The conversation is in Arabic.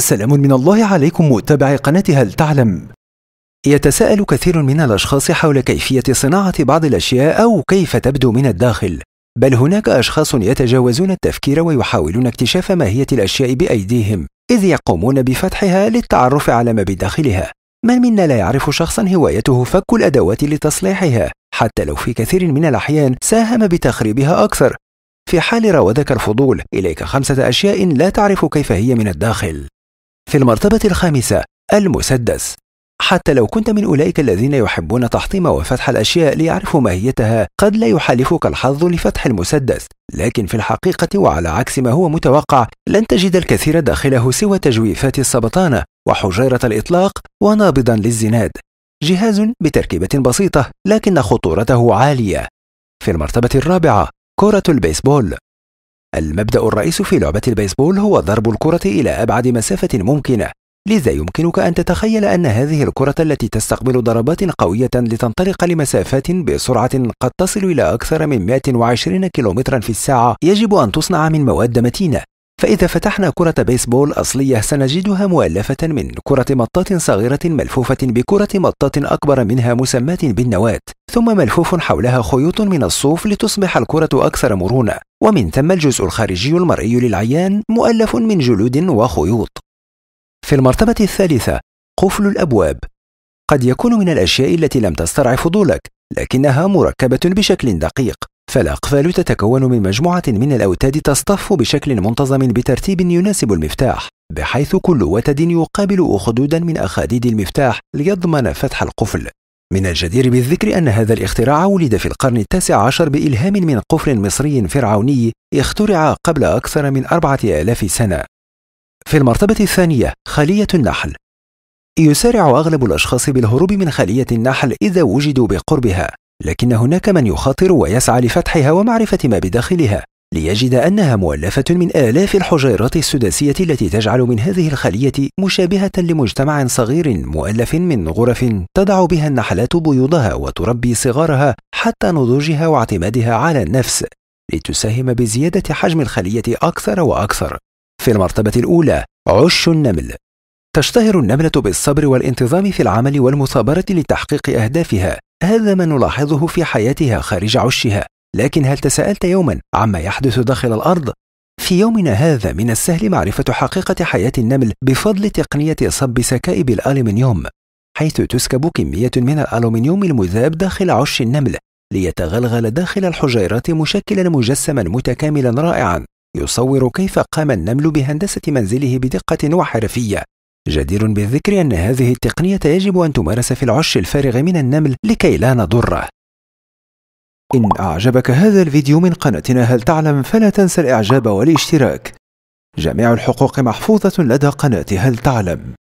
سلام من الله عليكم متابعي قناة هل تعلم يتساءل كثير من الأشخاص حول كيفية صناعة بعض الأشياء أو كيف تبدو من الداخل بل هناك أشخاص يتجاوزون التفكير ويحاولون اكتشاف ماهية الأشياء بأيديهم إذ يقومون بفتحها للتعرف على ما بداخلها من منا لا يعرف شخصا هوايته فك الأدوات لتصليحها حتى لو في كثير من الأحيان ساهم بتخريبها أكثر في حال راودك الفضول إليك خمسة أشياء لا تعرف كيف هي من الداخل في المرتبة الخامسة المسدس حتى لو كنت من أولئك الذين يحبون تحطيم وفتح الأشياء ليعرفوا ماهيتها قد لا يحالفك الحظ لفتح المسدس لكن في الحقيقة وعلى عكس ما هو متوقع لن تجد الكثير داخله سوى تجويفات السبطانة وحجيرة الإطلاق ونابضا للزناد جهاز بتركيبة بسيطة لكن خطورته عالية في المرتبة الرابعة كرة البيسبول المبدأ الرئيسي في لعبة البيسبول هو ضرب الكرة إلى أبعد مسافة ممكنة، لذا يمكنك أن تتخيل أن هذه الكرة التي تستقبل ضربات قوية لتنطلق لمسافات بسرعة قد تصل إلى أكثر من 120 كم في الساعة يجب أن تصنع من مواد متينة فإذا فتحنا كرة بيسبول أصلية سنجدها مؤلفة من كرة مطاط صغيرة ملفوفة بكرة مطاط أكبر منها مسماة بالنواة ثم ملفوف حولها خيوط من الصوف لتصبح الكرة أكثر مرونة ومن ثم الجزء الخارجي المرئي للعيان مؤلف من جلود وخيوط في المرتبة الثالثة قفل الأبواب قد يكون من الأشياء التي لم تسترع فضولك لكنها مركبة بشكل دقيق فالأقفال تتكون من مجموعة من الأوتاد تصطف بشكل منتظم بترتيب يناسب المفتاح بحيث كل وتد يقابل أخدودا من أخاديد المفتاح ليضمن فتح القفل من الجدير بالذكر أن هذا الاختراع ولد في القرن التاسع عشر بإلهام من قفل مصري فرعوني اخترع قبل أكثر من أربعة آلاف سنة في المرتبة الثانية خلية النحل يسارع أغلب الأشخاص بالهروب من خلية النحل إذا وجدوا بقربها لكن هناك من يخاطر ويسعى لفتحها ومعرفة ما بداخلها ليجد أنها مؤلفة من آلاف الحجيرات السداسية التي تجعل من هذه الخلية مشابهة لمجتمع صغير مؤلف من غرف تضع بها النحلات بيوضها وتربي صغارها حتى نضوجها واعتمادها على النفس لتساهم بزيادة حجم الخلية أكثر وأكثر. في المرتبة الأولى عش النمل تشتهر النملة بالصبر والانتظام في العمل والمثابرة لتحقيق أهدافها هذا ما نلاحظه في حياتها خارج عشها لكن هل تساءلت يوما عما يحدث داخل الأرض؟ في يومنا هذا من السهل معرفة حقيقة حياة النمل بفضل تقنية صب سكائب الألمنيوم حيث تسكب كمية من الالومنيوم المذاب داخل عش النمل ليتغلغل داخل الحجيرات مشكلا مجسما متكاملا رائعا يصور كيف قام النمل بهندسة منزله بدقة وحرفية جدير بالذكر أن هذه التقنية يجب أن تمارس في العش الفارغ من النمل لكي لا نضره إن أعجبك هذا الفيديو من قناتنا هل تعلم فلا تنسى الإعجاب والاشتراك جميع الحقوق محفوظة لدى قناة هل تعلم